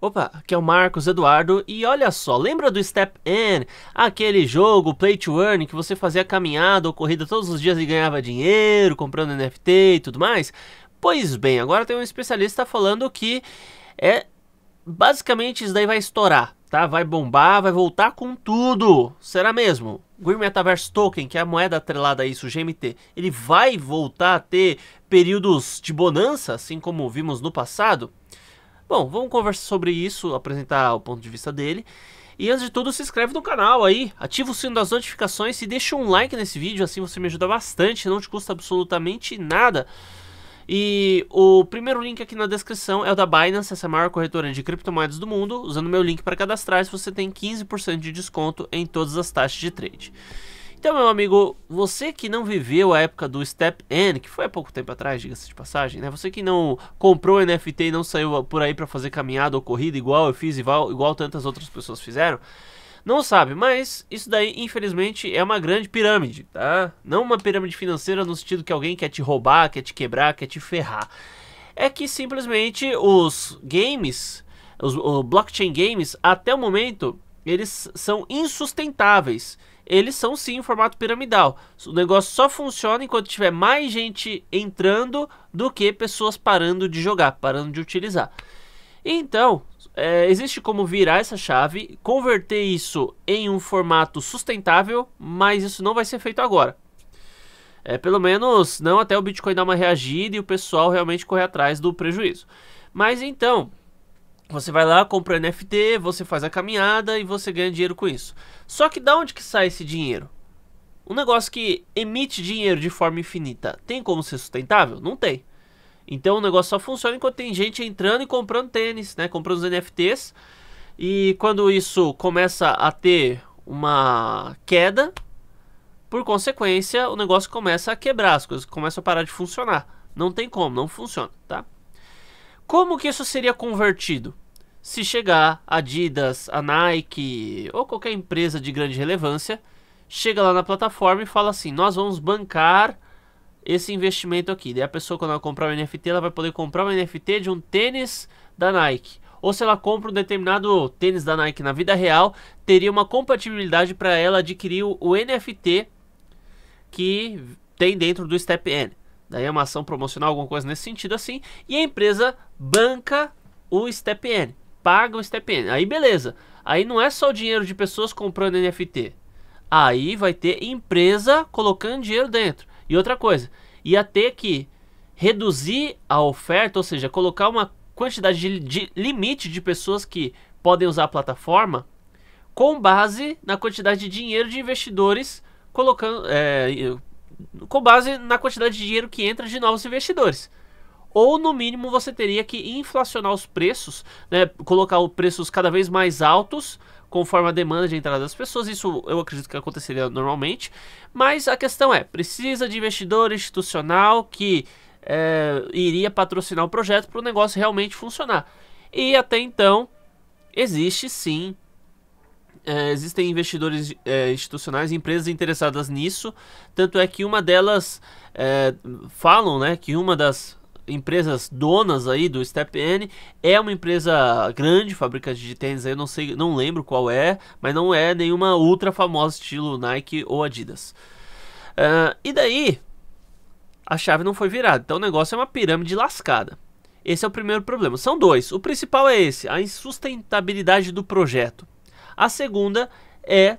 Opa, aqui é o Marcos Eduardo e olha só, lembra do Step N, Aquele jogo Play to Earn que você fazia caminhada ou corrida todos os dias e ganhava dinheiro comprando NFT e tudo mais? Pois bem, agora tem um especialista falando que é basicamente isso daí vai estourar, tá? Vai bombar, vai voltar com tudo. Será mesmo? Green Metaverse Token, que é a moeda atrelada a isso, o GMT, ele vai voltar a ter períodos de bonança, assim como vimos no passado? Bom, vamos conversar sobre isso, apresentar o ponto de vista dele. E antes de tudo, se inscreve no canal aí, ativa o sino das notificações e deixa um like nesse vídeo, assim você me ajuda bastante, não te custa absolutamente nada. E o primeiro link aqui na descrição é o da Binance, essa é maior corretora de criptomoedas do mundo. Usando meu link para cadastrar, você tem 15% de desconto em todas as taxas de trade. Então, meu amigo, você que não viveu a época do Step N, que foi há pouco tempo atrás, diga-se de passagem, né? Você que não comprou NFT e não saiu por aí para fazer caminhada ou corrida igual eu fiz, igual, igual tantas outras pessoas fizeram, não sabe, mas isso daí, infelizmente, é uma grande pirâmide, tá? Não uma pirâmide financeira no sentido que alguém quer te roubar, quer te quebrar, quer te ferrar. É que simplesmente os games, os, os blockchain games, até o momento, eles são insustentáveis. Eles são sim em formato piramidal. O negócio só funciona enquanto tiver mais gente entrando do que pessoas parando de jogar, parando de utilizar. Então, é, existe como virar essa chave, converter isso em um formato sustentável, mas isso não vai ser feito agora. É, pelo menos não até o Bitcoin dar uma reagida e o pessoal realmente correr atrás do prejuízo. Mas então, você vai lá, compra o NFT, você faz a caminhada e você ganha dinheiro com isso. Só que da onde que sai esse dinheiro? Um negócio que emite dinheiro de forma infinita, tem como ser sustentável? Não tem. Então o negócio só funciona enquanto tem gente entrando e comprando tênis, né? Comprando os NFTs. E quando isso começa a ter uma queda, por consequência, o negócio começa a quebrar, as coisas começam a parar de funcionar. Não tem como, não funciona, tá? Como que isso seria convertido? Se chegar a Adidas, a Nike ou qualquer empresa de grande relevância, chega lá na plataforma e fala assim: nós vamos bancar esse investimento aqui. Daí a pessoa, quando ela comprar um NFT, ela vai poder comprar um NFT de um tênis da Nike. Ou se ela compra um determinado tênis da Nike na vida real, teria uma compatibilidade para ela adquirir o NFT que tem dentro do Step N. Daí é uma ação promocional, alguma coisa nesse sentido assim. E a empresa banca o StepN, paga o StepN. Aí beleza. Aí não é só o dinheiro de pessoas comprando NFT. Aí vai ter empresa colocando dinheiro dentro. E outra coisa, ia ter que reduzir a oferta, ou seja, colocar uma quantidade de, de limite de pessoas que podem usar a plataforma com base na quantidade de dinheiro de investidores colocando, é, com base na quantidade de dinheiro que entra de novos investidores. Ou no mínimo você teria que inflacionar os preços, né, colocar os preços cada vez mais altos conforme a demanda de entrada das pessoas. Isso eu acredito que aconteceria normalmente. Mas a questão é, precisa de investidor institucional que é, iria patrocinar o projeto para o negócio realmente funcionar. E até então existe sim é, existem investidores é, institucionais e empresas interessadas nisso. Tanto é que uma delas é, falam né, que uma das empresas donas aí do StepN é uma empresa grande, fabricante de tênis, eu não sei, não lembro qual é, mas não é nenhuma ultra famosa estilo Nike ou Adidas. É, e daí a chave não foi virada, então o negócio é uma pirâmide lascada. Esse é o primeiro problema. São dois. O principal é esse, a insustentabilidade do projeto. A segunda é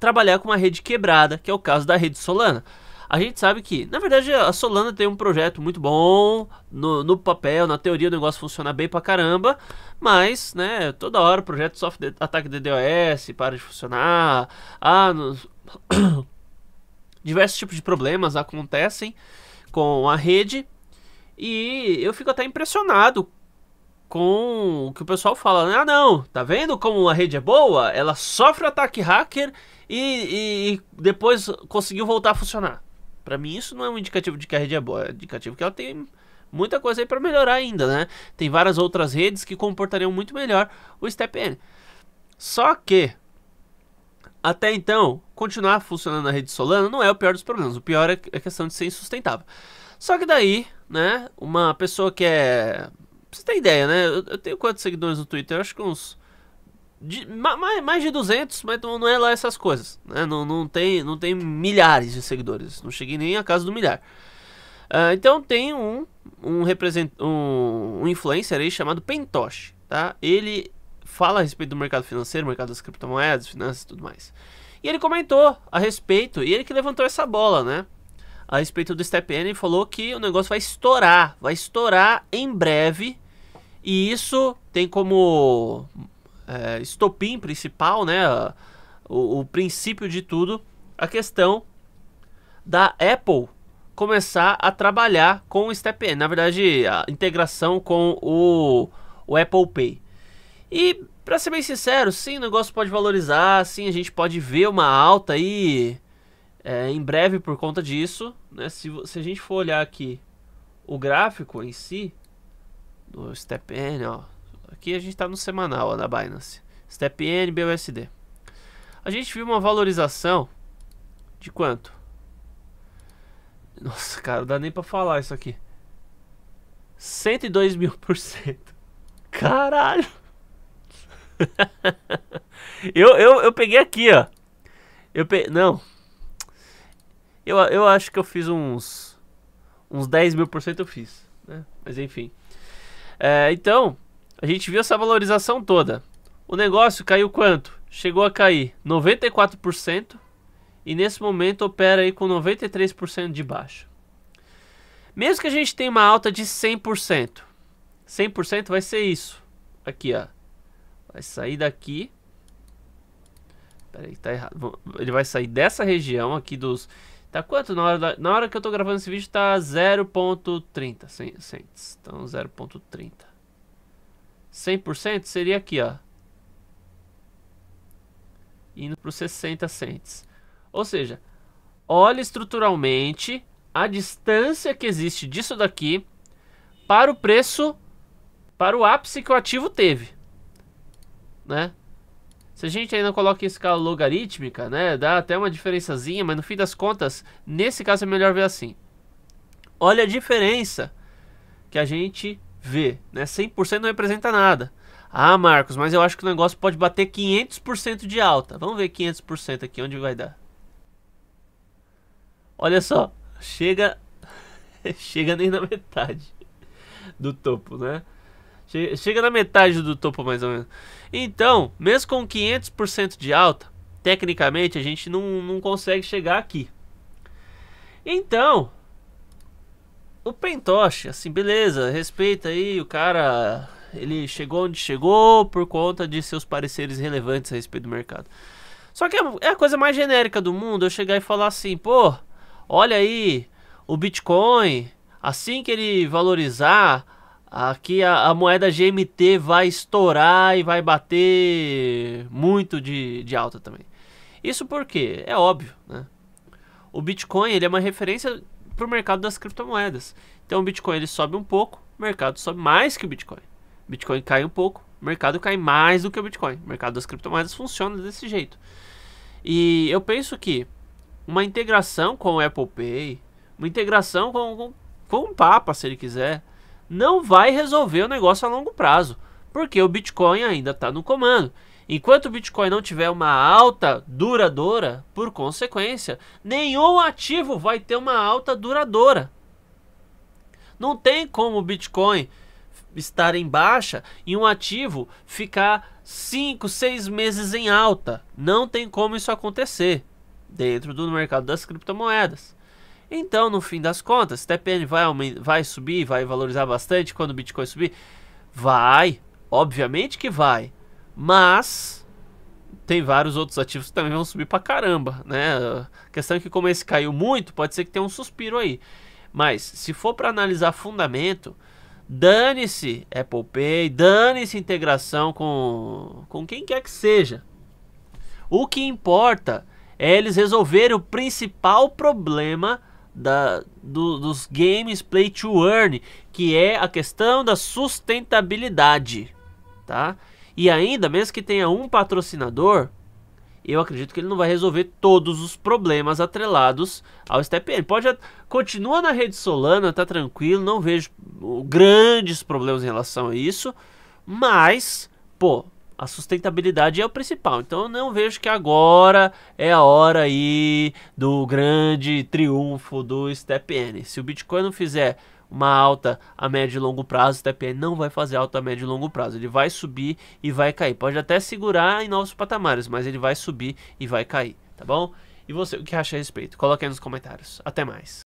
trabalhar com uma rede quebrada, que é o caso da rede Solana. A gente sabe que, na verdade, a Solana tem um projeto muito bom no, no papel, na teoria o negócio funciona bem pra caramba, mas, né, toda hora o projeto sofre ataque de DDoS, para de funcionar, ah, nos... diversos tipos de problemas acontecem com a rede e eu fico até impressionado com o que o pessoal fala, né? Ah, não, tá vendo como a rede é boa? Ela sofre o ataque hacker e, e, e depois conseguiu voltar a funcionar. Para mim, isso não é um indicativo de que a rede é boa, é um indicativo que ela tem muita coisa aí para melhorar ainda, né? Tem várias outras redes que comportariam muito melhor o N. Só que até então, continuar funcionando a rede Solana não é o pior dos problemas. O pior é a é questão de ser insustentável. Só que daí, né, uma pessoa que é Pra você ter ideia, né? Eu, eu tenho quantos seguidores no Twitter? Eu acho que uns. De, mais, mais de 200, mas não, não é lá essas coisas. Né? Não, não, tem, não tem milhares de seguidores. Não cheguei nem a casa do milhar. Uh, então tem um, um, represent, um, um influencer aí chamado Pentosh. Tá? Ele fala a respeito do mercado financeiro, mercado das criptomoedas, finanças e tudo mais. E ele comentou a respeito, e ele que levantou essa bola, né? A respeito do StepN e falou que o negócio vai estourar, vai estourar em breve e isso tem como é, estopim principal, né, o, o princípio de tudo, a questão da Apple começar a trabalhar com o Step N, na verdade, a integração com o, o Apple Pay. E, para ser bem sincero, sim, o negócio pode valorizar, sim, a gente pode ver uma alta aí é, em breve por conta disso. Né? Se, se a gente for olhar aqui o gráfico em si, do StepN, ó. Aqui a gente está no semanal, ó, da Binance. StepN, BUSD. A gente viu uma valorização de quanto? Nossa, cara, dá nem para falar isso aqui. 102 mil por cento. Caralho! eu, eu, eu peguei aqui, ó. Eu pe... Não. Eu, eu acho que eu fiz uns. Uns 10 mil por cento eu fiz. Né? Mas enfim. É, então, a gente viu essa valorização toda. O negócio caiu quanto? Chegou a cair 94% e nesse momento opera aí com 93% de baixo. Mesmo que a gente tenha uma alta de 100%, 100% vai ser isso. Aqui, ó. Vai sair daqui. Peraí, tá errado. Ele vai sair dessa região aqui dos Tá quanto? Na hora, na hora que eu tô gravando esse vídeo tá 0.30 cents. Então 0.30. 100% seria aqui, ó. Indo para os 60 cents. Ou seja, olha estruturalmente a distância que existe disso daqui para o preço, para o ápice que o ativo teve. Né? Se a gente ainda coloca em escala logarítmica, né, dá até uma diferençazinha, mas no fim das contas, nesse caso é melhor ver assim. Olha a diferença que a gente vê, né? 100% não representa nada. Ah, Marcos, mas eu acho que o negócio pode bater 500% de alta. Vamos ver 500% aqui, onde vai dar. Olha só, chega chega nem na metade do topo, né? Chega, na metade do topo, mais ou menos. Então, mesmo com 500% de alta, tecnicamente a gente não, não consegue chegar aqui. Então, o Pentoche, assim, beleza, respeita aí, o cara, ele chegou onde chegou por conta de seus pareceres relevantes a respeito do mercado. Só que é, é a coisa mais genérica do mundo eu chegar e falar assim, pô, olha aí, o Bitcoin, assim que ele valorizar, Aqui a, a, moeda GMT vai estourar e vai bater muito de, de alta também. Isso porque é óbvio, né? O Bitcoin ele é uma referência para o mercado das criptomoedas. Então o Bitcoin ele sobe um pouco, o mercado sobe mais que o Bitcoin. O Bitcoin cai um pouco, o mercado cai mais do que o Bitcoin. O mercado das criptomoedas funciona desse jeito. E eu penso que uma integração com o Apple Pay, uma integração com, com, com o Papa, se ele quiser, não vai resolver o negócio a longo prazo, porque o Bitcoin ainda está no comando. Enquanto o Bitcoin não tiver uma alta duradoura, por consequência, nenhum ativo vai ter uma alta duradoura. Não tem como o Bitcoin estar em baixa e um ativo ficar 5, 6 meses em alta. Não tem como isso acontecer dentro do mercado das criptomoedas. Então, no fim das contas, TPN vai, vai subir, vai valorizar bastante quando o Bitcoin subir? Vai, obviamente que vai. Mas tem vários outros ativos que também vão subir pra caramba, né? A questão é que como esse caiu muito, pode ser que tenha um suspiro aí. Mas se for para analisar fundamento, dane-se Apple Pay, dane-se integração com, com quem quer que seja. O que importa é eles resolverem o principal problema da, do, dos games play to earn, que é a questão da sustentabilidade, tá? E ainda, mesmo que tenha um patrocinador, eu acredito que ele não vai resolver todos os problemas atrelados ao Step N. Pode continua na rede Solana, tá tranquilo, não vejo grandes problemas em relação a isso, mas pô, a sustentabilidade é o principal. Então eu não vejo que agora é a hora aí do grande triunfo do StepN. Se o Bitcoin não fizer uma alta a médio e longo prazo, o StepN não vai fazer alta a médio e longo prazo. Ele vai subir e vai cair. Pode até segurar em novos patamares, mas ele vai subir e vai cair, tá bom? E você, o que acha a respeito? Coloque aí nos comentários. Até mais.